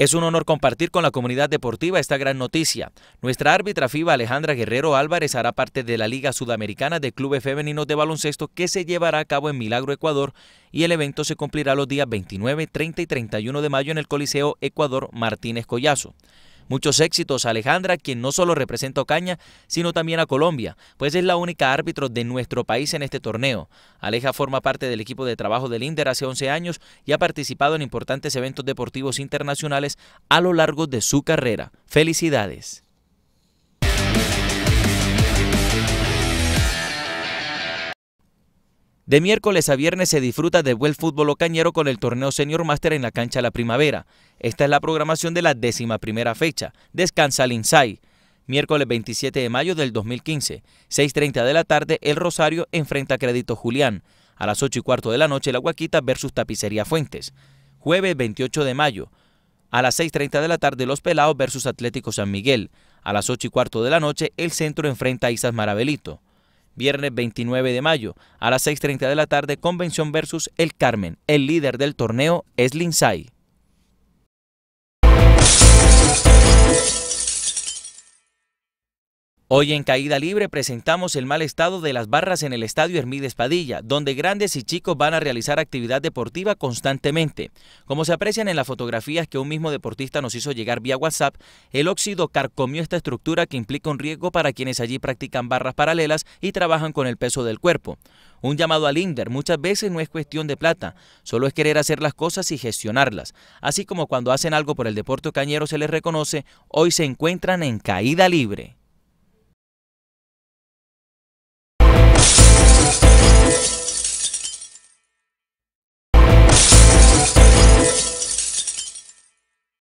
Es un honor compartir con la comunidad deportiva esta gran noticia. Nuestra árbitra FIBA Alejandra Guerrero Álvarez hará parte de la Liga Sudamericana de Clubes Femeninos de Baloncesto que se llevará a cabo en Milagro, Ecuador, y el evento se cumplirá los días 29, 30 y 31 de mayo en el Coliseo Ecuador Martínez Collazo. Muchos éxitos a Alejandra, quien no solo representa a Ocaña, sino también a Colombia, pues es la única árbitro de nuestro país en este torneo. Aleja forma parte del equipo de trabajo del INDER hace 11 años y ha participado en importantes eventos deportivos internacionales a lo largo de su carrera. Felicidades. De miércoles a viernes se disfruta de buen fútbol ocañero con el torneo Senior Master en la cancha La Primavera. Esta es la programación de la décima primera fecha. Descansa el Insai. Miércoles 27 de mayo del 2015, 6.30 de la tarde, El Rosario enfrenta a Crédito Julián. A las 8 y cuarto de la noche, La Guaquita versus Tapicería Fuentes. Jueves 28 de mayo, a las 6.30 de la tarde, Los Pelados versus Atlético San Miguel. A las 8 y cuarto de la noche, El Centro enfrenta a Isas Marabelito viernes 29 de mayo a las 6.30 de la tarde, Convención versus El Carmen. El líder del torneo es Linsay. Hoy en Caída Libre presentamos el mal estado de las barras en el Estadio Hermídez Padilla, donde grandes y chicos van a realizar actividad deportiva constantemente. Como se aprecian en las fotografías que un mismo deportista nos hizo llegar vía WhatsApp, el óxido carcomió esta estructura que implica un riesgo para quienes allí practican barras paralelas y trabajan con el peso del cuerpo. Un llamado al INDER muchas veces no es cuestión de plata, solo es querer hacer las cosas y gestionarlas. Así como cuando hacen algo por el deporte cañero se les reconoce, hoy se encuentran en caída libre.